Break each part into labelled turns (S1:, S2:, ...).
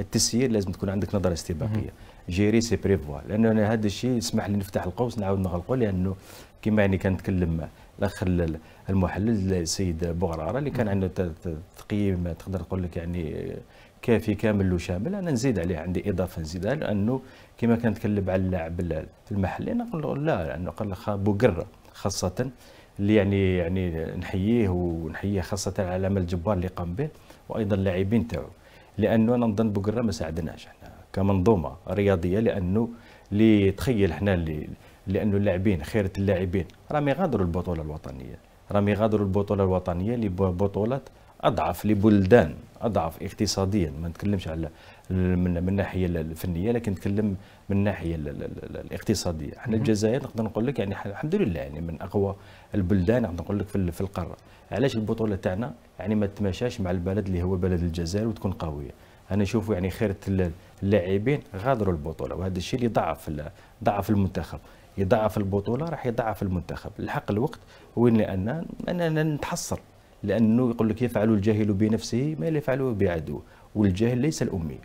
S1: التسيير لازم تكون عندك نظره استباقيه جيري سي بريفوا لانه انا هذا الشيء يسمح لي نفتح القوس نعاود نغلقه لانه كما يعني كان الاخ المحلل السيد بغراره اللي كان عنده تقييم تقدر تقول لك يعني كافي كامل وشامل انا نزيد عليه عندي اضافه نزيدها لانه كما كان على اللاعب في المحلي انا نقول له لا لانه قال لك بوقره خاصه اللي يعني يعني نحييه ونحييه خاصه على العمل الجبار اللي قام به وايضا اللاعبين تاعو لانه انا نظن بقره ما ساعدناش احنا كمنظومه رياضيه لانه اللي تخيل احنا اللي لانه اللاعبين خيره اللاعبين راهم يغادروا البطوله الوطنيه راهم يغادروا البطوله الوطنيه لبطوله اضعف لبلدان اضعف اقتصاديا ما نتكلمش على من الناحيه الفنيه لكن نتكلم من الناحيه الاقتصاديه احنا الجزائر نقدر نقول لك يعني الحمد لله يعني من اقوى البلدان نقدر نقول لك في القاره علاش البطوله تاعنا يعني ما تتماشاش مع البلد اللي هو بلد الجزائر وتكون قويه انا نشوف يعني خيرة اللاعبين غادروا البطوله وهذا الشيء اللي ضعف ضعف المنتخب يضعف البطوله راح يضعف المنتخب الحق الوقت وين لان انا نتحصر لانه يقول لك يفعل الجاهل بنفسه ما لا يفعله بعدوه والجاهل ليس الامي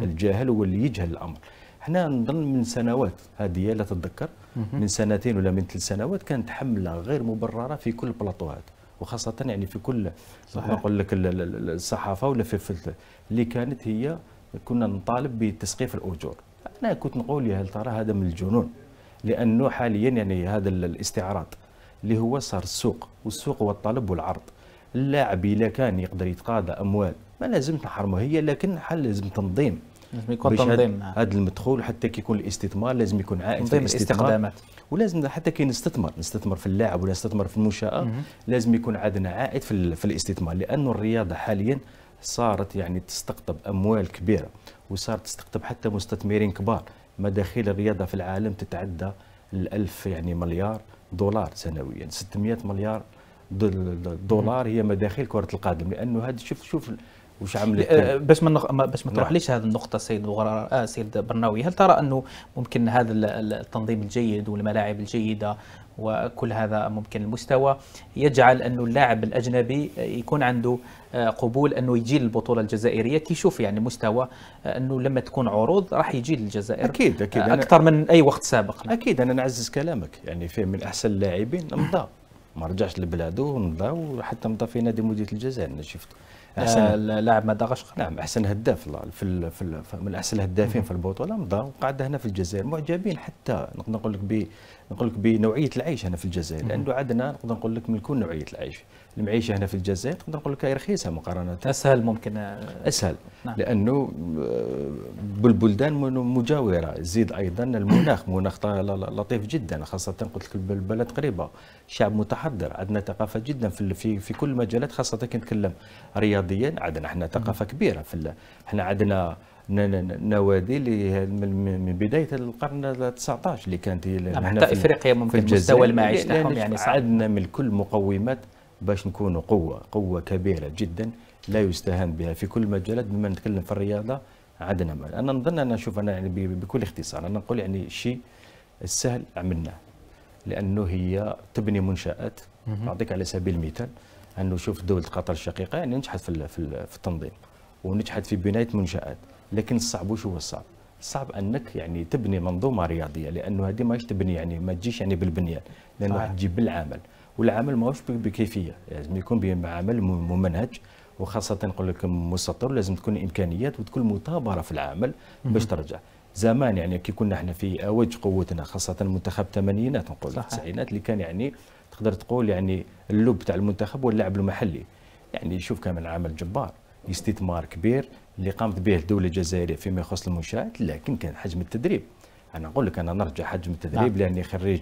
S1: الجاهل هو اللي يجهل الامر حنا نظن من سنوات هذه لا تتذكر من سنتين ولا من ثلاث سنوات كانت حمله غير مبرره في كل البلاطوهات وخاصه يعني في كل صحيح نقول لك الصحافه ولا في, في اللي كانت هي كنا نطالب بتسقيف الاجور انا كنت نقول يا هل ترى هذا من الجنون لانه حاليا يعني هذا الاستعراض اللي هو صار السوق والسوق هو الطلب والعرض اللاعب الا كان يقدر يتقاضى اموال ما لازم تحرمه هي لكن حل لازم تنظيم لازم يكون تنظيم هذا آه. المدخول حتى كي يكون الاستثمار لازم يكون عائد تنظيم الاستقدامات ولازم حتى كي نستثمر نستثمر في اللاعب ولا نستثمر في المنشاه لازم يكون عندنا عائد في, في الاستثمار لانه الرياضه حاليا صارت يعني تستقطب اموال كبيره وصارت تستقطب حتى مستثمرين كبار مداخيل الرياضه في العالم تتعدى 1000 يعني مليار دولار سنويا 600 مليار الدولار هي مداخيل كره القدم لانه هذا شوف شوف وش عملت آه، باش ما نخ... باش ما تروحليش نعم. هذه النقطه سيد وغرار آه سيد برناوي هل ترى انه ممكن هذا التنظيم الجيد والملاعب الجيده وكل هذا ممكن المستوى يجعل انه اللاعب الاجنبي يكون عنده آه، قبول انه يجي للبطوله الجزائريه كيشوف يعني مستوى آه، انه لما تكون عروض راح يجي للجزائر اكيد اكيد اكثر من اي وقت سابق اكيد انا نعزز كلامك يعني فيه من احسن اللاعبين مضى ما رجعش لبلادو نضاو حتى مضى في نادي مديريه الجزائر انا شفت احسن آه لاعب مدغشقر نعم احسن هداف في, في من احسن الهدافين في البطوله مضى وقعد هنا في الجزائر معجبين حتى نقدر نقول لك نقول لك بنوعيه العيش هنا في الجزائر لانه عندنا نقدر نقول لك من كل نوعيه العيش المعيشه هنا في الجزائر نقدر نقول لك هي رخيصه مقارنه اسهل ممكن اسهل نعم. لانه آه، بالبلدان مجاوره زيد ايضا المناخ مناخ لطيف جدا خاصه قلت لك البلد قريبه شعب متحضر عندنا ثقافه جدا في في, في كل المجالات خاصه كنتكلم رياضيا عندنا احنا ثقافه كبيره في احنا عندنا نوادي اللي من بدايه القرن 19 اللي كانت نعم، هنا حتى افريقيا ممكن مستوى المعيش تاعهم يعني عندنا من كل مقومات باش نكونوا قوه قوه كبيره جدا لا يستهان بها في كل المجالات بما نتكلم في الرياضه عندنا مال انا نظن انا نشوف انا يعني بكل اختصار انا نقول يعني الشيء السهل عملناه لانه هي تبني منشات اعطيك على سبيل المثال انه شوف دوله قطر الشقيقه يعني نجحت في في التنظيم ونجحت في بنايه منشات لكن الصعب وش هو الصعب؟ صعب انك يعني تبني منظومه رياضيه لانه هذه ماهيش تبني يعني ما تجيش يعني بالبنيان لان واحد تجيب بالعمل والعمل ماهوش بكيفيه لازم يكون بعمل ممنهج وخاصه نقول لك مستطر لازم تكون امكانيات وتكون مثابره في العمل باش ترجع زمان يعني كي كنا احنا في اوج قوتنا خاصه منتخب الثمانينات نقول التسعينات اللي كان يعني تقدر تقول يعني اللب تاع المنتخب واللاعب المحلي يعني شوف كان العمل عمل جبار استثمار كبير اللي قامت به الدوله الجزائريه فيما يخص المنشات لكن كان حجم التدريب انا نقول لك انا نرجع حجم التدريب نعم. لاني خريج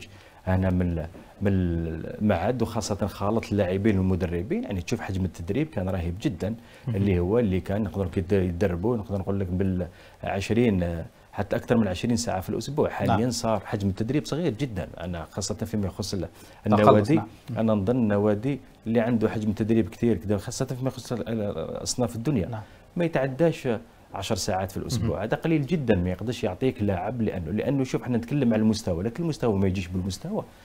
S1: انا من من المعهد وخاصه خالط اللاعبين والمدربين يعني تشوف حجم التدريب كان رهيب جدا اللي هو اللي كان نقدر يدربوا نقدر نقول لك بال 20 حتى اكثر من 20 ساعه في الاسبوع نعم. حاليا نعم. صار حجم التدريب صغير جدا انا خاصه فيما يخص النوادي نعم. انا نظن النوادي اللي عنده حجم تدريب كثير كذا خاصه فيما يخص اصناف الدنيا نعم. ما يتعداش 10 ساعات في الاسبوع هذا قليل جدا ما يقدرش يعطيك لاعب لانه لانه شوف احنا نتكلم على المستوى لكن المستوى ما يجيش بالمستوى